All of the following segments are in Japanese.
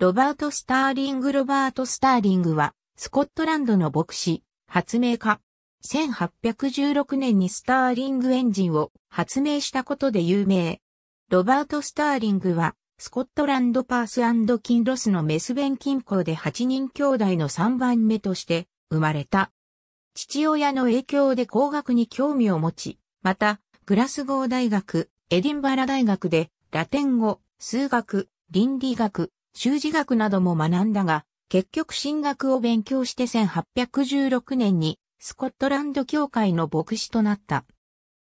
ロバート・スターリング・ロバート・スターリングは、スコットランドの牧師、発明家。1816年にスターリングエンジンを発明したことで有名。ロバート・スターリングは、スコットランドパースキンロスのメスベン近郊で8人兄弟の3番目として生まれた。父親の影響で工学に興味を持ち、また、グラスゴー大学、エディンバラ大学で、ラテン語、数学、倫理学、修辞学なども学んだが、結局進学を勉強して1816年にスコットランド教会の牧師となった。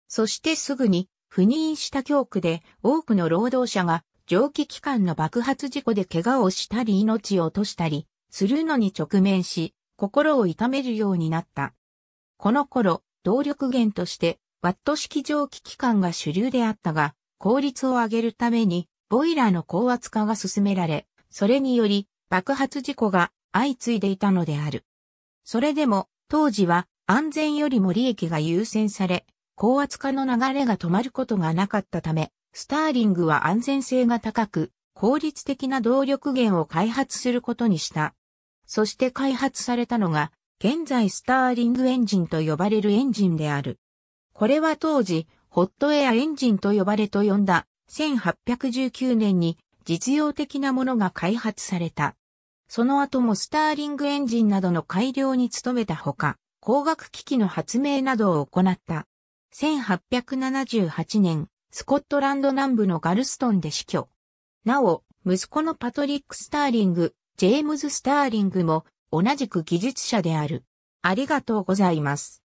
そしてすぐに赴任した教区で多くの労働者が蒸気機関の爆発事故で怪我をしたり命を落としたりするのに直面し心を痛めるようになった。この頃動力源としてワット式蒸気機関が主流であったが効率を上げるためにボイラーの高圧化が進められそれにより爆発事故が相次いでいたのである。それでも当時は安全よりも利益が優先され、高圧化の流れが止まることがなかったため、スターリングは安全性が高く、効率的な動力源を開発することにした。そして開発されたのが、現在スターリングエンジンと呼ばれるエンジンである。これは当時、ホットエアエンジンと呼ばれと呼んだ、1819年に実用的なものが開発された。その後もスターリングエンジンなどの改良に努めたほか、光学機器の発明などを行った。1878年、スコットランド南部のガルストンで死去。なお、息子のパトリック・スターリング、ジェームズ・スターリングも同じく技術者である。ありがとうございます。